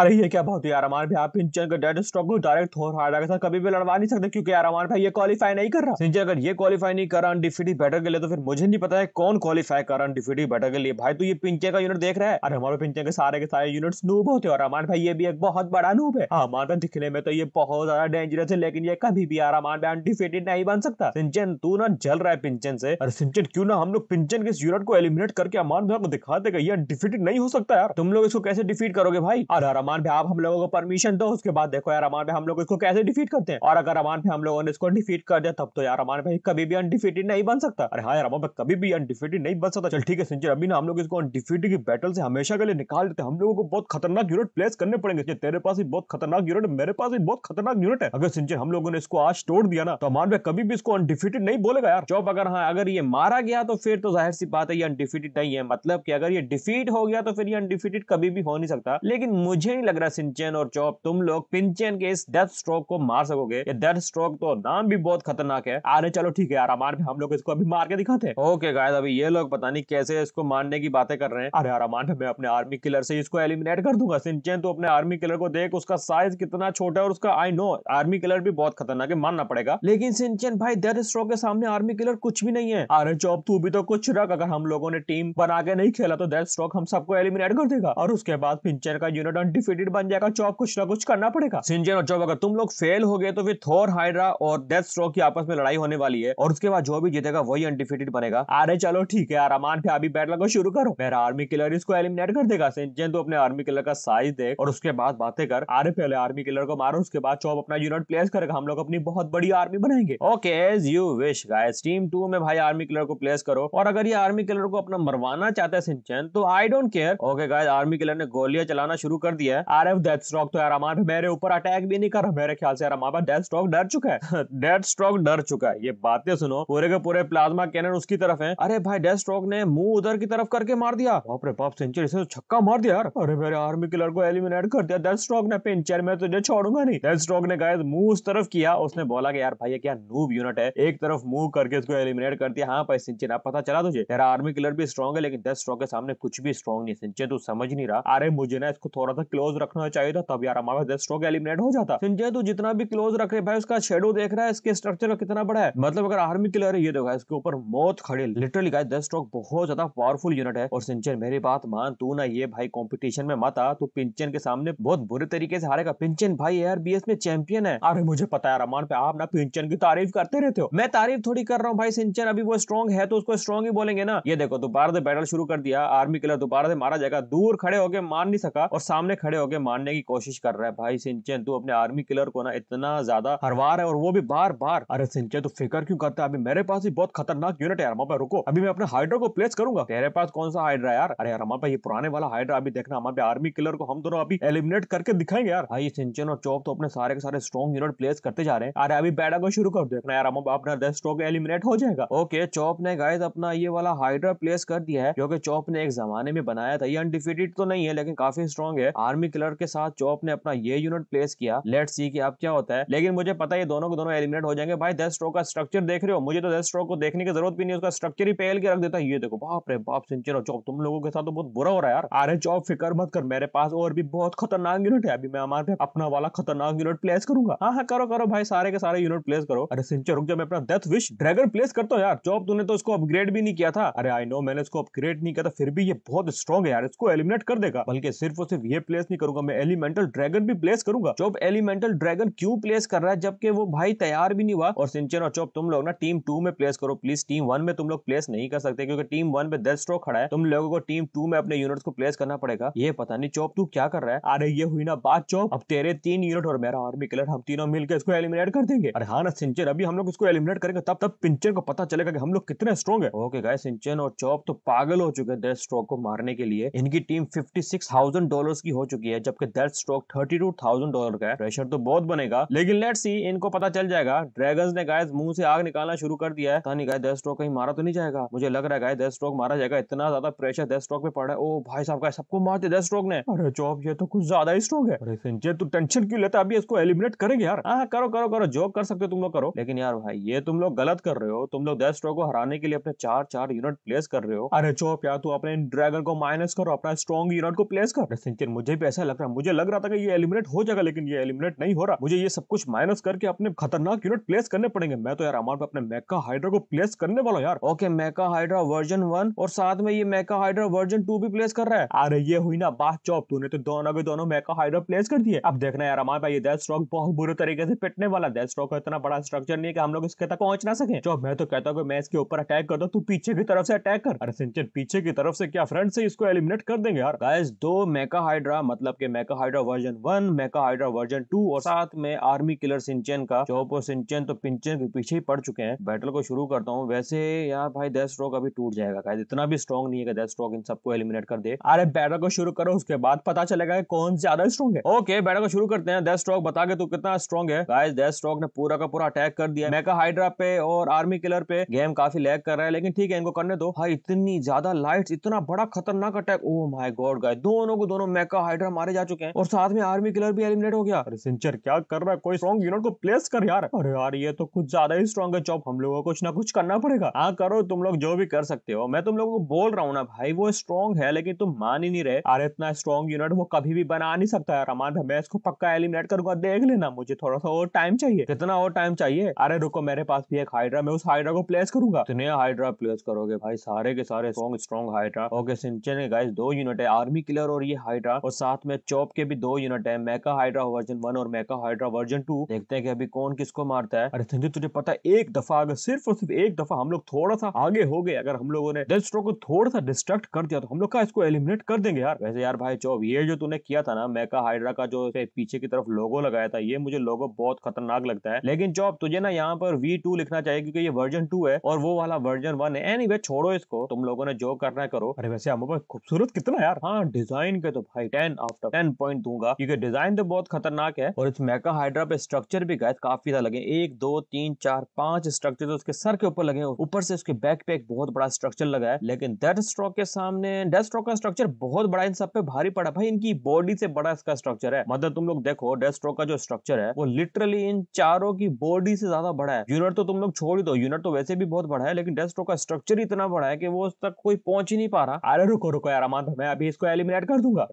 अरे ये क्या बहुत ही आराम भाई आप सिंचन का डेड स्टॉक को डायरेक्ट थोर हार्डा के साथ कभी भी लड़वा नहीं सकते क्योंकि आराम भाई ये क्वालिफाई नहीं कर रहा सिंचन अगर ये क्वालिफाई नहीं कर रहा डिफिटी बैटर के लिए तो फिर मुझे नहीं पता है कौन क्वालिफाई कर रहा अनडिफिटेड बैटर के लिए भाई तो ये पिंचे का यूनिट देख रहा है अरे हमारे पिंचे के सारे के सारे यूनिट नूब होते और अमान भाई ये भी एक बहुत बड़ा नूब है हाँ भाई दिखने में तो ये बहुत ज्यादा डेंजरस है लेकिन ये कभी भी आराम भाई अनडिफिटेड नहीं बन सकता सिंचन तू ना जल रहा है पिंचन से अरे सिंचन क्यों ना हम लोग पिंचन के यूनिट को एलिमिनेट करके अमान भाई को दिखाते ये अनडिफिटेड नहीं हो सकता यार तुम लोग इसको कैसे डिफीट करोगे भाई अरे अमान भाई आप हम लोगों को परमिशन दो उसके बाद देखो यार अमान भाई हम लोग इसको कैसे डिफीट करते हैं और अगर अमान भाई हम लोगों ने इसको डिफीट कर दिया तब तो यार अमान भाई कभी भी अनडिफीटेड नहीं बन सकता अरे हाँ यार अमान भाई कभी भी अनडिफीटेड नहीं बन सकता चल ठीक है सिंचर अभी ना हम लोग इसको अनडिफीटेड की बैटल से हमेशा के लिए निकाल देते हम लोगों को बहुत खतरनाक यूनिट प्लेस करने पड़ेंगे तेरे पास भी बहुत खतरनाक यूनिट है मेरे पास भी बहुत खतरनाक यूनिट है अगर सिंचर हम लोगों ने इसको आज तोड़ दिया ना तो अमान भाई कभी भी इसको अनडिफीटेड नहीं बोलेगा यार चौप अगर हाँ अगर ये मारा गया तो फिर तो जाहिर सी बात है ये अनडिफीटेड नहीं है मतलब की अगर ये डिफीट हो गया तो फिर ये अनडिफीटेड कभी भी हो नहीं सकता लेकिन मुझे मुझे नहीं लग रहा सिंचन और चौप तुम लोग पिंचन के इस डेथ स्ट्रोक को मार सकोगे ये डेथ स्ट्रोक तो नाम भी बहुत खतरनाक है अरे चलो ठीक है यार अरमान हम लोग इसको अभी मार के दिखाते हैं ओके गाय अभी ये लोग पता नहीं कैसे इसको मारने की बातें कर रहे हैं अरे अरमान मैं अपने आर्मी किलर से इसको एलिमिनेट कर दूंगा सिंचन तो अपने आर्मी किलर को देख उसका साइज कितना छोटा है और उसका आई नो आर्मी किलर भी बहुत खतरनाक है मानना पड़ेगा लेकिन सिंचन भाई डेथ स्ट्रोक के सामने आर्मी किलर कुछ भी नहीं है अरे चौप तू भी तो कुछ रख अगर हम लोगों ने टीम बना के नहीं खेला तो डेथ स्ट्रोक हम सबको एलिमिनेट कर देगा और उसके बाद पिंचर का यूनिट फिटेड बन जाएगा चौप कुछ ना कुछ करना पड़ेगा सिंजन और चौप अगर तुम लोग फेल हो गए तो फिर थोर हाइड्रा और डेथ स्ट्रोक की आपस में लड़ाई होने वाली है और उसके बाद जो भी जीतेगा वही अनडिफिटेड बनेगा अरे चलो ठीक है आराम पे अभी बैटल को शुरू करो मेरा आर्मी किलर इसको एलिमिनेट कर देगा सिंजन तो अपने आर्मी किलर का साइज देख और उसके बाद बातें कर अरे पहले आर्मी किलर को मारो उसके बाद चौप अपना यूनिट प्लेस करेगा हम लोग अपनी बहुत बड़ी आर्मी बनाएंगे okay as you wish guys team two में भाई आर्मी किलर को प्लेस करो और अगर ये आर्मी किलर को अपना मरवाना चाहता है सिंचन तो I don't care okay guys army killer ने गोलियां चलाना शुरू कर दिया है आर डेथ स्ट्रॉक तो यार हमारे मेरे ऊपर अटैक भी नहीं कर रहा मेरे ख्याल से यार हमारा डेथ स्ट्रॉक डर चुका है डेथ स्ट्रॉक डर चुका है ये बातें सुनो पूरे के पूरे प्लाज्मा कैनन उसकी तरफ है अरे भाई डेथ स्ट्रॉक ने मुंह उधर की तरफ करके मार दिया बाप रे बाप सेंचुरी से तो छक्का मार दिया यार अरे मेरे आर्मी किलर को एलिमिनेट कर दिया डेथ स्ट्रॉक ने पिंचर में तुझे छोड़ूंगा नहीं डेथ स्ट्रॉक ने गाइस मुंह उस तरफ किया उसने बोला कि यार भाई ये क्या नूब यूनिट है एक तरफ मुंह करके उसको एलिमिनेट कर दिया हाँ भाई सिंचन आप पता चला तुझे तेरा आर्मी किलर भी स्ट्रॉन्ग है लेकिन डेथ स्ट्रॉक के सामने कुछ भी स्ट्रॉन्ग नहीं सिंचन तू समझ नहीं रहा अरे मुझे ना इसको थोड़ा सा क्लोज रखना चाहिए था तब यार हमारा जस्ट स्ट्रोक एलिमिनेट हो जाता संजय तो जितना भी क्लोज रख रहे भाई उसका शेडो देख रहा है इसके स्ट्रक्चर का कितना बड़ा है मतलब अगर आर्मी किलर है ये देखा इसके ऊपर मौत खड़े लिटरली गाय जस्ट स्ट्रोक बहुत ज्यादा पावरफुल यूनिट है और सिंचन मेरी बात मान तू ना ये भाई कॉम्पिटिशन में मत आ तू पिंचन के सामने बहुत बुरे तरीके से हारेगा पिंचन भाई यार बी में चैंपियन है अरे मुझे पता है रमान पे आप ना पिंचन की तारीफ करते रहते हो मैं तारीफ थोड़ी कर रहा हूँ भाई सिंचन अभी वो स्ट्रॉन्ग है तो उसको स्ट्रॉन्ग ही बोलेंगे ना ये देखो दोबारा से बैटल शुरू कर दिया आर्मी किलर दोबारा से मारा जाएगा दूर खड़े होकर मार नहीं सका और सामने खड़े होकर मारने की कोशिश कर रहा है भाई सिंचन तू अपने आर्मी किलर को ना इतना ज्यादा हरवा रहा है और वो भी बार बार अरे सिंचन तू फिकर क्यों करता है अभी मेरे पास ही बहुत खतरनाक यूनिट है हमारे पे रुको अभी मैं अपने हाइड्रो को प्लेस करूंगा तेरे पास कौन सा हाइड्रा यार अरे यार हमारे पे ये पुराने वाला हाइड्रा अभी देखना हमारे आर्मी किलर को हम दोनों अभी एलिमिनेट करके दिखाएंगे यार भाई सिंचन और चौक तो अपने सारे के सारे स्ट्रॉन्ग यूनिट प्लेस करते जा रहे हैं अरे अभी बैडा को शुरू कर देखना यार हम अपना दस स्ट्रॉक एलिमिनेट हो जाएगा ओके चौप ने गाइस अपना ये वाला हाइड्रा प्लेस कर दिया है क्योंकि चौप ने एक जमाने में बनाया था ये अनडिफिटेड तो नहीं है लेकिन काफी स्ट्रॉन्ग है आर्मी कलर के साथ चौप ने अपना ये यूनिट प्लेस किया लेट सी की अब क्या होता है लेकिन मुझे पता है दोनों के दोनों एलिमिनेट हो जाएंगे भाई डेथ का स्ट्रक्चर देख रहे हो मुझे तो डेथ को देखने की जरूरत भी नहीं उसका स्ट्रक्चर ही पहल के रख देता है ये देखो बाप रे बाप सिंचर चौप तुम लोगों के साथ तो बहुत बुरा हो रहा है यार अरे चौप फिकर मत कर मेरे पास और भी बहुत खतरनाक यूनिट है अभी मैं हमारे अपना वाला खतरनाक यूनिट प्लेस करूंगा हाँ हाँ करो करो भाई सारे के सारे यूनिट प्लेस करो अरे सिंचर रुक जा मैं अपना डेथ विश ड्रैगन प्लेस करता हूँ यार चौप तूने तो उसको अपग्रेड भी नहीं किया था अरे आई नो मैंने उसको अपग्रेड नहीं किया था फिर भी ये बहुत स्ट्रॉग है यार इसको एलिमिनेट कर देगा बल्कि सिर्फ और सिर्फ ये प्लेस प्लेस नहीं करूंगा मैं एलिमेंटल ड्रैगन भी प्लेस करूंगा चौप एलिमेंटल ड्रैगन क्यों प्लेस कर रहा है जबकि वो भाई तैयार भी नहीं हुआ और सिंचन और चौप तुम लोग ना टीम टू में प्लेस करो प्लीज टीम वन में तुम लोग प्लेस नहीं कर सकते क्योंकि टीम वन में डेथ स्ट्रोक खड़ा है तुम लोगों को टीम टू में अपने यूनिट को प्लेस करना पड़ेगा ये पता नहीं चौप तू क्या कर रहा है अरे ये हुई ना बात चौप अब तेरे तीन यूनिट और मेरा आर्मी कलर हम तीनों मिलकर इसको एलिमिनेट कर देंगे अरे हाँ ना सिंचन अभी हम लोग इसको एलिमिनेट करेंगे तब तब पिंचन को पता चलेगा कि हम लोग कितने स्ट्रॉग है ओके गाय सिंचन और चौप तो पागल हो चुके हैं डेथ स्ट्रोक को मारने के लिए इनकी team fifty six thousand dollar की हो चुकी है जबकि Deathstroke thirty two thousand dollar का है प्रेशर तो बहुत बनेगा लेकिन लेट सी इनको पता चल जाएगा ड्रैगन ने गाय मुंह से आग निकालना शुरू कर दिया है नहीं गाय दैट स्टॉक कहीं मारा तो नहीं जाएगा मुझे लग रहा है गाय दैट स्टॉक मारा जाएगा इतना ज्यादा प्रेशर दैट स्टॉक पे पड़ा है ओ भाई साहब का सबको मारते दैट स्टॉक ने अरे चौब ये तो कुछ ज्यादा ही स्ट्रॉक है अरे संजय तू टेंशन क्यों लेता अभी इसको एलिमिनेट करेंगे यार हाँ, हाँ करो करो करो जो कर सकते हो तुम लोग करो लेकिन यार भाई ये तुम लोग गलत कर रहे हो तुम लोग दैट स्टॉक को हराने के लिए अपने चार चार यूनिट प्लेस कर रहे हो अरे चौप यार तू अपने ड्रैगन को माइनस करो अपना स्ट्रॉन्ग यूनिट को प्लेस कर मुझे पे ऐसा लग रहा है मुझे लग रहा था कि ये एलिमिनेट हो जाएगा लेकिन ये एलिमिनेट नहीं हो रहा मुझे ये सब कुछ माइनस करके अपने खतरनाक यूनिट प्लेस करने पड़ेंगे मैं तो यार अमान पे अपने मेका हाइड्रा को प्लेस करने वाला यार okay Mecha Hydra version one और साथ में ये मेका हाइड्रा वर्जन टू भी प्लेस कर रहा है अरे ये हुई ना बात चौप तूने तो दोनों भी दोनों मेका हाइड्रा प्लेस कर दिए अब देखना यार हमारे भाई ये डेथ स्ट्रॉक बहुत बुरे तरीके से पिटने वाला डेथ स्ट्रॉक इतना बड़ा स्ट्रक्चर नहीं है कि हम लोग इसके तक पहुंच ना सके जो मैं तो कहता हूँ मैं इसके ऊपर अटैक कर दो तू पीछे की तरफ से अटैक कर अरे सिंचन पीछे की तरफ से क्या फ्रंट से इसको एलिमिनेट कर देंगे यार गाइस दो मेका हाइड्रा मतलब कि Mecha Hydra version one Mecha Hydra version two और साथ में आर्मी किलर सिंचन का चौप सिंचन तो पिंचन के पीछे ही पड़ चुके हैं बैटल को शुरू करता हूँ वैसे यार भाई डेथ स्ट्रोक अभी टूट जाएगा इतना भी स्ट्रॉन्ग नहीं है डेथ स्ट्रोक इन सबको एलिमिनेट कर दे अरे बैटल को शुरू करो उसके बाद पता चलेगा कि कौन ज्यादा स्ट्रॉन्ग है ओके बैटल को शुरू करते हैं डेथ स्ट्रोक बता के तू कितना स्ट्रॉन्ग है गाइस डेथ स्ट्रोक ने पूरा का पूरा अटैक कर दिया मेका हाइड्रा पे और आर्मी किलर पे गेम काफी लैग कर रहा है लेकिन ठीक है इनको करने दो भाई इतनी ज्यादा लाइट इतना बड़ा खतरनाक अटैक ओ माई गॉड गाय दोनों को दोनों मेका फाइटर मारे जा चुके हैं और साथ में आर्मी किलर भी एलिमिनेट हो गया सिंचर क्या कर रहा है कोई स्ट्रॉन्ग यूनिट को प्लेस कर यार अरे यार ये तो कुछ ज्यादा ही स्ट्रॉन्ग है चौप हम लोगों को कुछ ना कुछ करना पड़ेगा हाँ करो तुम लोग जो भी कर सकते हो मैं तुम लोगों को बोल रहा हूँ ना भाई वो स्ट्रॉन्ग है लेकिन तुम मान ही नहीं रहे अरे इतना स्ट्रॉन्ग यूनिट वो कभी भी बना नहीं सकता यार अमान मैं इसको पक्का एलिमिनेट करूंगा देख लेना मुझे थोड़ा सा और टाइम चाहिए कितना और टाइम चाहिए अरे रुको मेरे पास भी एक हाइड्रा मैं उस हाइड्रा को प्लेस करूंगा इतने हाइड्रा प्लेस करोगे भाई सारे के सारे strong strong Hydra okay Shinchan guys दो यूनिट है आर्मी किलर और ये हाइड्रा और साथ साथ में चौप के भी दो यूनिट है मेका हाइड्रा वर्जन वन और मेका हाइड्रा वर्जन टू देखते हैं कि अभी कौन किसको मारता है अरे संजय तुझे पता है एक दफा अगर सिर्फ और सिर्फ एक दफा हम लोग थोड़ा सा आगे हो गए अगर हम लोगों ने डेथ को थोड़ा सा डिस्ट्रक्ट कर दिया तो हम लोग का इसको एलिमिनेट कर देंगे यार वैसे यार भाई चौब ये जो तूने किया था ना मेका हाइड्रा का जो पीछे की तरफ लोगो लगाया था ये मुझे लोगो बहुत खतरनाक लगता है लेकिन चौब तुझे ना यहाँ पर वी लिखना चाहिए क्योंकि ये वर्जन टू है और वो वाला वर्जन वन है एनी छोड़ो इसको तुम लोगों ने जो करना करो अरे वैसे हम खूबसूरत कितना यार हाँ डिजाइन के तो भाई ten ten out of ten point दूंगा क्योंकि डिजाइन तो बहुत खतरनाक है और इस मेका हाइड्रा पे स्ट्रक्चर भी गए काफी लगे एक दो तीन चार पांच स्ट्रक्चर तो उसके सर के ऊपर लगे ऊपर से उसके बैक पे एक बहुत बड़ा स्ट्रक्चर लगा है लेकिन डेथ स्ट्रोक के सामने डेथ स्ट्रोक का स्ट्रक्चर बहुत बड़ा इन सब पे भारी पड़ा भाई इनकी बॉडी से बड़ा इसका स्ट्रक्चर है मतलब तुम लोग देखो डेथ स्ट्रोक का जो स्ट्रक्चर है वो लिटरली इन चारों की बॉडी से ज्यादा बड़ा है यूनिट तो तुम लोग छोड़ ही दो यूनिट तो वैसे भी बहुत बड़ा है लेकिन डेथ स्ट्रोक का स्ट्रक्चर इतना बड़ा है कि वो उस तक कोई पहुंच ही नहीं पा रहा अरे रुको रुको यार मैं अभी इसको एलिमिनेट कर दूंगा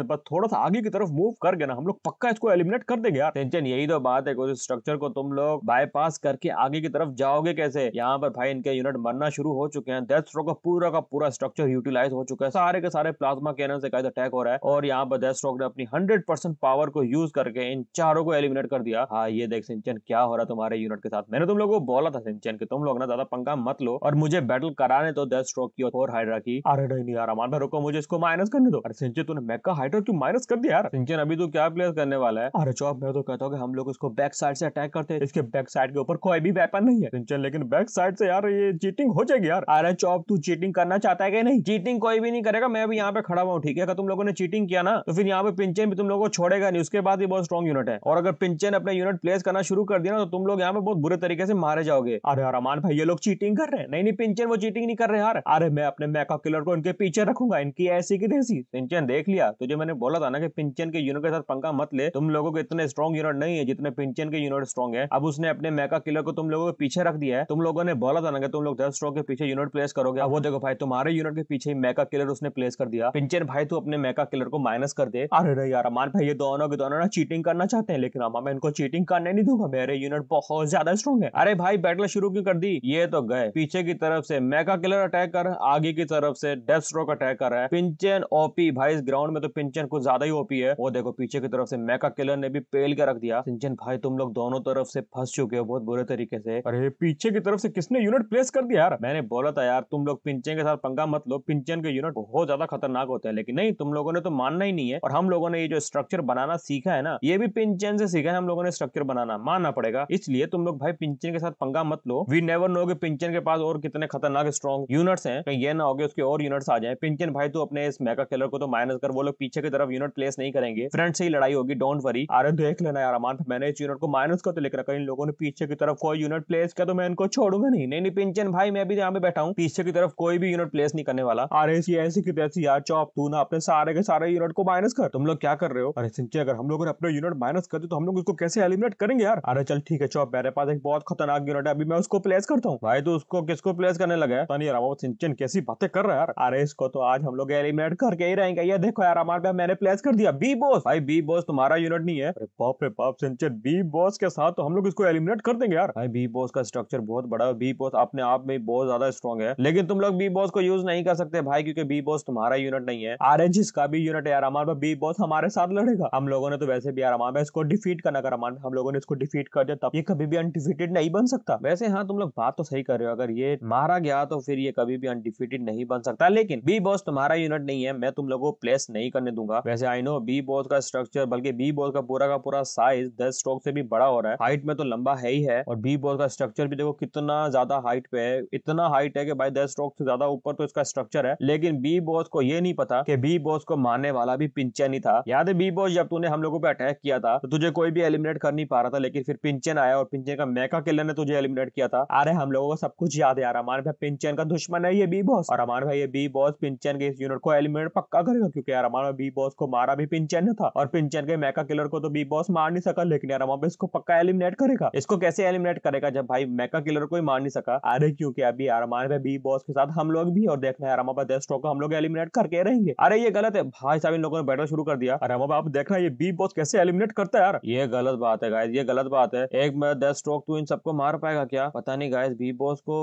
टेंशन पर थोड़ा सा आगे की तरफ मूव कर करके ना हम लोग पक्का इसको एलिमिनेट कर देंगे यार टेंशन यही तो बात है कोई स्ट्रक्चर को तुम लोग बायपास करके आगे की तरफ जाओगे कैसे यहाँ पर भाई इनके यूनिट मरना शुरू हो चुके हैं डेथ स्ट्रोक का पूरा का पूरा स्ट्रक्चर यूटिलाइज हो चुका है सारे के सारे प्लाज्मा कैनन से कैसे अटैक हो रहा है और यहाँ पर डेथ स्ट्रोक ने अपनी हंड्रेड पावर को यूज करके इन चारों को एलिमिनेट कर दिया हाँ ये देख सिंचन क्या हो रहा है तुम्हारे यूनिट के साथ मैंने तुम लोगों को बोला था सिंचन की तुम लोग ना ज्यादा पंखा मत लो और मुझे बैटल कराने तो डेथ स्ट्रोक की और हाइड्रा की अरे नहीं यार अमान भाई रुको मुझे इसको माइनस करने दो अरे सिंचन तूने मेका फाइटर क्यों माइनस कर दिया यार सिंचन अभी तो क्या प्लेयर करने वाला है अरे चौप मैं तो कहता हूँ हम लोग इसको बैक साइड से अटैक करते हैं इसके बैक साइड के ऊपर कोई भी वेपन नहीं है सिंचन लेकिन बैक साइड से यार ये चीटिंग हो जाएगी यार अरे चौप तू चीटिंग करना चाहता है कि नहीं चीटिंग कोई भी नहीं करेगा मैं भी यहाँ पे खड़ा हुआ ठीक है अगर तुम लोगों ने चीटिंग किया ना तो फिर यहाँ पे पिंचन भी तुम लोगों को छोड़ेगा नहीं उसके बाद ये बहुत स्ट्रॉन्ग यूनिट है और अगर पिंचन अपने यूनिट प्लेस करना शुरू कर दिया ना तो तुम लोग यहाँ पे बहुत बुरे तरीके से मारे जाओगे अरे यार अमान भाई ये लोग चीटिंग कर रहे हैं नहीं नहीं पिंचन वो चीटिंग नहीं कर रहे यार अरे मैं अपने मैका किलर को इनके पीछे रखूंगा इनकी ऐसी की देसी पिंचन देख लिया तुझे मैंने बोला था ना कि पिंचन के यूनिट के साथ पंखा मत ले तुम लोगों को इतने स्ट्रॉन्ग यूनिट नहीं है जितने पिंचन के यूनिट स्ट्रॉन्ग है अब उसने अपने मैका किलर को तुम लोगों के पीछे रख दिया है तुम लोगों ने बोला था ना कि तुम लोग दस स्ट्रॉक के पीछे यूनिट प्लेस करोगे अब वो देखो भाई तुम्हारे यूनिट के पीछे मैका किलर उसने प्लेस कर दिया पिंचन भाई तू अपने मैका किलर को माइनस कर दे अरे रे यार अमान भाई ये दोनों के दोनों ना चीटिंग करना चाहते हैं लेकिन अमा मैं इनको चीटिंग करने नहीं दूंगा मेरे यूनिट बहुत ज्यादा स्ट्रॉन्ग है अरे भाई बैटल शुरू क्यों कर दी ये तो गए पीछे की तरफ से मैका किलर अटैक कर आगे की तरफ से डेथ स्ट्रोक अटैक कर रहा है पिंचन ओपी भाई इस ग्राउंड में तो पिंचन सिंचन कुछ ज्यादा ही ओपी है वो देखो पीछे की तरफ से मैका किलर ने भी पेल के रख दिया सिंचन भाई तुम लोग दोनों तरफ से फंस चुके हो बहुत बुरे तरीके से अरे पीछे की तरफ से किसने यूनिट प्लेस कर दिया यार मैंने बोला था यार तुम लोग पिंचन के साथ पंगा मत लो पिंचन के यूनिट बहुत ज्यादा खतरनाक होते हैं लेकिन नहीं तुम लोगों ने तो मानना ही नहीं है और हम लोगों ने ये जो स्ट्रक्चर बनाना सीखा है ना ये भी पिंचन से सीखा है हम लोगों ने स्ट्रक्चर बनाना मानना पड़ेगा इसलिए तुम लोग भाई पिंचन के साथ पंगा मत लो वी नेवर नो के पिंचन के पास और कितने खतरनाक स्ट्रॉन्ग यूनिट्स हैं ये ना हो गए उसके और यूनिट्स आ जाए पिंचन भाई तो अपने इस मेगा किलर को तो माइनस कर वो लोग पीछे पीछे की तरफ यूनिट प्लेस नहीं करेंगे फ्रंट से ही लड़ाई होगी डोंट वरी अरे देख लेना यार अमान मैंने इस यूनिट को माइनस का तो लिख रखा इन लोगों ने पीछे की तरफ कोई यूनिट प्लेस किया तो मैं इनको छोड़ूंगा नहीं नहीं पिंचन भाई मैं भी यहाँ पे बैठा हूँ पीछे की तरफ कोई भी यूनिट प्लेस नहीं करने वाला अरे इसकी ऐसी की तैसी यार चौप तू ना अपने सारे के सारे यूनिट को माइनस कर तुम लोग क्या कर रहे हो अरे सिंचे अगर हम लोगों ने अपने यूनिट माइनस कर दी तो हम लोग उसको कैसे एलिमिनेट करेंगे यार अरे चल ठीक है चौप मेरे पास एक बहुत खतरनाक यूनिट है अभी मैं उसको प्लेस करता हूँ भाई तो उसको किसको प्लेस करने लगा है सिंचन कैसी बातें कर रहा है यार अरे इसको तो आज हम लोग एलिमिनेट करके ही रहेंगे ये देखो यार हमारे का मैंने प्लेस कर दिया बी बॉस भाई बी बॉस तुम्हारा यूनिट नहीं है बाप रे बाप सिंचर बी बॉस के साथ तो हम लोग इसको एलिमिनेट कर देंगे यार भाई बी बॉस का स्ट्रक्चर बहुत बड़ा बी बॉस अपने आप में बहुत ज्यादा स्ट्रॉन्ग है लेकिन तुम लोग बी बॉस को यूज नहीं कर सकते भाई क्योंकि बी बॉस तुम्हारा यूनिट नहीं है आर एन का भी यूनिट है यार हमारे बी बॉस हमारे साथ लड़ेगा हम लोगों ने तो वैसे भी यार हमारे इसको डिफीट करना कर अमान हम लोगों ने इसको डिफीट कर दिया तब ये कभी भी अनडिफीटेड नहीं बन सकता वैसे हाँ तुम लोग बात तो सही कर रहे हो अगर ये मारा गया तो फिर ये कभी भी अनडिफीटेड नहीं बन सकता लेकिन बी बॉस तुम्हारा यूनिट नहीं है मैं तुम लोगों को प्लेस नहीं करने दूंगा दूंगा वैसे आई नो बी बोथ का स्ट्रक्चर बल्कि बी बोथ का पूरा का पूरा साइज दस स्ट्रोक से भी बड़ा हो रहा है हाइट में तो लंबा है ही है और बी बोथ का स्ट्रक्चर भी देखो कितना ज्यादा हाइट पे है इतना हाइट है कि भाई दस स्ट्रोक से ज्यादा ऊपर तो इसका स्ट्रक्चर है लेकिन बी बॉस को ये नहीं पता कि बी बॉस को मारने वाला भी पिंचन ही था याद है बी बॉस जब तूने हम लोगों पे अटैक किया था तो तुझे कोई भी एलिमिनेट कर नहीं पा रहा था लेकिन फिर पिंचन आया और पिंचन का मैका किलर ने तुझे एलिमिनेट किया था अरे हम लोगों को सब कुछ याद है यार अमान भाई पिंचन का दुश्मन है ये बी बॉस और अमान भाई ये बी बॉस पिंचन के इस यूनिट को एलिमिनेट पक्का करेगा क्योंकि यार अमान बी बॉस को मारा भी पिंचन ने था और पिंचन के मैका किलर को तो बी बॉस मार नहीं सका लेकिन यार वहां पे इसको पक्का एलिमिनेट करेगा इसको कैसे एलिमिनेट करेगा जब भाई मैका किलर को ही मार नहीं सका अरे क्योंकि अभी यार हमारे पे बी बॉस के साथ हम लोग भी और देखना यार हमारे डेस्ट्रो को हम लोग एलिमिनेट करके रहेंगे अरे ये गलत है भाई साहब इन लोगों ने बैठना शुरू कर दिया अरे हमारे आप हैं ये बी बॉस कैसे एलिमिनेट करता है यार ये गलत बात है गायस ये गलत बात है एक मैं दस स्ट्रोक तू इन सबको मार पाएगा क्या पता नहीं गायस बी बॉस को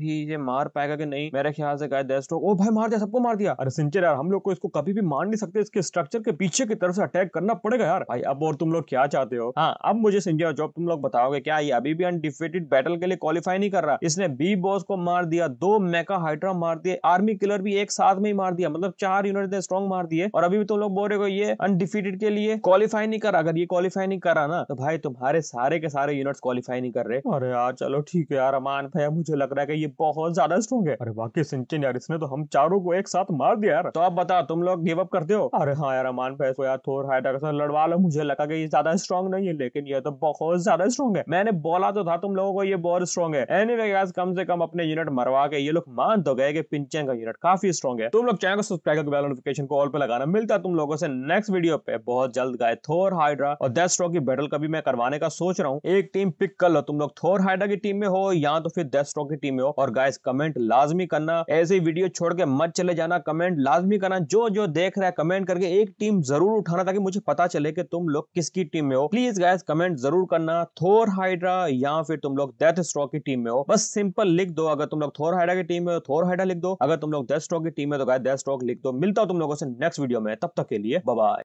भी ये मार पाएगा कि नहीं मेरे ख्याल से गाइज दस स्ट्रोक ओ भाई मार दिया सबको मार दिया अरे सिंचर यार हम लोग को इसको कभी भी मार नहीं सकते के इसके स्ट्रक्चर के पीछे की तरफ से अटैक करना पड़ेगा यार भाई अब और तुम लोग क्या चाहते हो हाँ अब मुझे सिंधिया जॉब तुम लोग बताओगे क्या ये अभी भी अनडिफिटेड बैटल के लिए क्वालिफाई नहीं कर रहा इसने बी बॉस को मार दिया दो मेका हाइड्रा मार दिए आर्मी किलर भी एक साथ में ही मार दिया मतलब चार यूनिट ने स्ट्रॉन्ग मार दिए और अभी भी तुम लोग बोल रहे हो ये अनडिफिटेड के लिए क्वालिफाई नहीं करा अगर ये क्वालिफाई नहीं करा ना तो भाई तुम्हारे सारे के सारे यूनिट्स क्वालिफाई नहीं कर रहे अरे यार चलो ठीक है यार अमान भैया मुझे लग रहा है कि ये बहुत ज्यादा स्ट्रॉन्ग है अरे वाकई सिंचन यार इसने तो हम चारों को एक साथ मार दिया यार तो आप बता तुम लोग गिव अप करते हो अरे हाँ यार अमान पैस को यार थोर हाइटर से लड़वा लो मुझे लगा कि ये ज्यादा स्ट्रॉन्ग नहीं है लेकिन ये तो बहुत ज्यादा स्ट्रॉन्ग है मैंने बोला तो था तुम लोगों को ये बहुत स्ट्रॉन्ग है एनी anyway, कम से कम अपने यूनिट मरवा के ये लोग मान तो गए कि पिंचन का यूनिट काफी स्ट्रॉन्ग है तुम लोग चैनल को सब्सक्राइब करके नोटिफिकेशन को ऑल पे लगाना मिलता है तुम लोगों से नेक्स्ट वीडियो पे बहुत जल्द गाय थोर हाइड्रा और डेथ स्ट्रॉक की बैटल कभी मैं करवाने का सोच रहा हूँ एक टीम पिक कर लो तुम लोग थोर हाइड्रा की टीम में हो या तो फिर डेथ स्ट्रॉक की टीम में हो और गाइस कमेंट लाजमी करना ऐसे वीडियो छोड़ के मत चले जाना कमेंट लाजमी करना जो जो देख रहा है कमेंट कमेंट करके एक टीम जरूर उठाना ताकि मुझे पता चले कि तुम लोग किसकी टीम में हो प्लीज गाइज कमेंट जरूर करना थोर हाइड्रा या फिर तुम लोग डेथ स्ट्रॉक की टीम में हो बस सिंपल लिख दो अगर तुम लोग थोर हाइड्रा की टीम में हो थोर हाइड्रा लिख दो अगर तुम लोग डेथ स्ट्रॉक की टीम में तो गाय डेथ स्ट्रॉक लिख दो मिलता हूं तुम लोगों से नेक्स्ट वीडियो में तब तक के लिए बाय